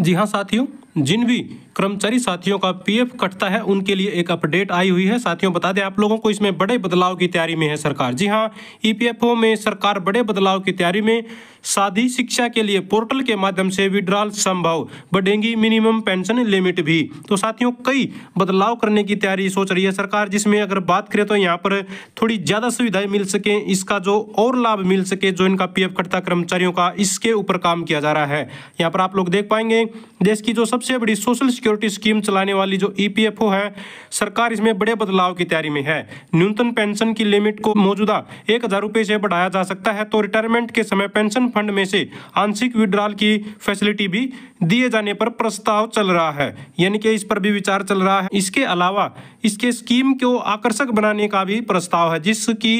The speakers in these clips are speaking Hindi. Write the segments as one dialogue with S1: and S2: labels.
S1: जी हाँ साथियों जिन भी कर्मचारी साथियों का पीएफ कटता है उनके लिए एक अपडेट आई हुई है साथियों बता दें आप लोगों को इसमें बड़े बदलाव की तैयारी में है सरकार जी हाँ ईपीएफओ में सरकार बड़े बदलाव की तैयारी में शादी शिक्षा के लिए पोर्टल के माध्यम से विड्रॉल संभव बढ़ेंगी मिनिमम पेंशन लिमिट भी तो साथियों कई बदलाव करने की तैयारी सोच रही है सरकार जिसमें अगर बात करें तो यहाँ पर थोड़ी ज़्यादा सुविधाएं मिल सके इसका जो और लाभ मिल सके जो इनका पीएफ कटता कर्मचारियों का इसके ऊपर काम किया जा रहा है यहाँ पर आप लोग देख पाएंगे देश की जो सबसे सबसे बड़ी सोशल सिक्योरिटी स्कीम चलाने वाली जो ईपीएफओ e है सरकार इसमें बड़े बदलाव की तैयारी में है न्यूनतम पेंशन की लिमिट को मौजूदा एक हजार रुपये से बढ़ाया जा सकता है तो रिटायरमेंट के समय पेंशन फंड में से आंशिक विड्रॉल की फैसिलिटी भी दिए जाने पर प्रस्ताव चल रहा है यानी कि इस पर भी विचार चल रहा है इसके अलावा इसके स्कीम को आकर्षक बनाने का भी प्रस्ताव है जिसकी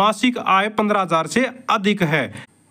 S1: मासिक आय पंद्रह से अधिक है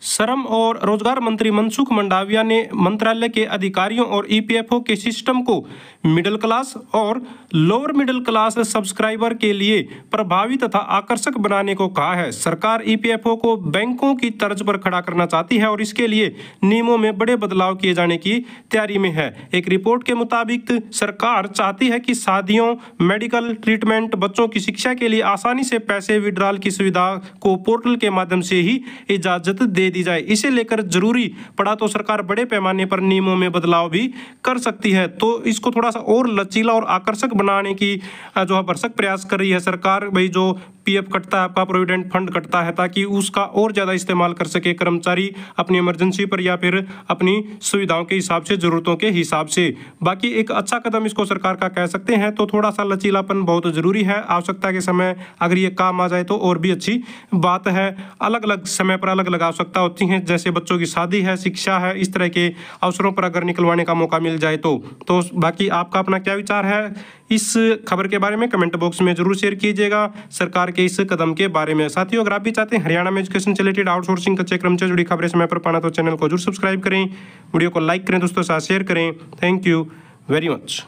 S1: श्रम और रोजगार मंत्री मनसुख मंडाविया ने मंत्रालय के अधिकारियों और ईपीएफओ e के सिस्टम को मिडिल क्लास और लोअर मिडिल क्लास सब्सक्राइबर के लिए प्रभावी तथा आकर्षक बनाने को कहा है सरकार ईपीएफओ e को बैंकों की तर्ज पर खड़ा करना चाहती है और इसके लिए नियमों में बड़े बदलाव किए जाने की तैयारी में है एक रिपोर्ट के मुताबिक सरकार चाहती है कि शादियों मेडिकल ट्रीटमेंट बच्चों की शिक्षा के लिए आसानी से पैसे विड्रॉल की सुविधा को पोर्टल के माध्यम से ही इजाजत दे दी जाए इसे लेकर जरूरी पड़ा तो सरकार बड़े पैमाने पर नियमों में बदलाव भी कर सकती है तो इसको थोड़ा सा और लचीला और आकर्षक बनाने की जो है भरसक प्रयास कर रही है सरकार भाई जो पीएफ कटता है आपका प्रोविडेंट फंड कटता है ताकि उसका और ज़्यादा इस्तेमाल कर सके कर्मचारी अपनी इमरजेंसी पर या फिर अपनी सुविधाओं के हिसाब से ज़रूरतों के हिसाब से बाकी एक अच्छा कदम इसको सरकार का कह सकते हैं तो थोड़ा सा लचीलापन बहुत ज़रूरी है आवश्यकता के समय अगर ये काम आ जाए तो और भी अच्छी बात है अलग अलग समय पर अलग अलग आवश्यकता होती हैं जैसे बच्चों की शादी है शिक्षा है इस तरह के अवसरों पर अगर निकलवाने का मौका मिल जाए तो, तो बाकी आपका अपना क्या विचार है इस खबर के बारे में कमेंट बॉक्स में जरूर शेयर कीजिएगा सरकार के इस कदम के बारे में साथियों अगर आप भी चाहते हैं हरियाणा में एजुकेशन से रिलेटेड आउटसोर्सिंग कच्चे क्रम से जुड़ी खबरें समय पर पाना तो चैनल को जरूर सब्सक्राइब करें वीडियो को लाइक करें दोस्तों साथ शेयर करें थैंक यू वेरी मच